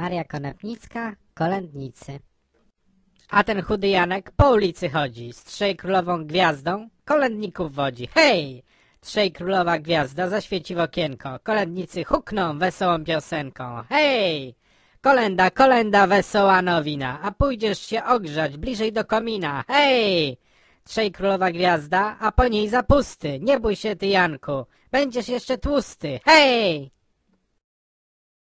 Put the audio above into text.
Maria Konopnicka, kolędnicy. A ten chudy Janek po ulicy chodzi, z trzej królową gwiazdą, kolędników wodzi. Hej! Trzej królowa gwiazda zaświeci w okienko, kolędnicy hukną wesołą piosenką. Hej! Kolenda, kolenda, wesoła nowina, a pójdziesz się ogrzać bliżej do komina. Hej! Trzej królowa gwiazda, a po niej zapusty. Nie bój się, ty Janku, będziesz jeszcze tłusty. Hej!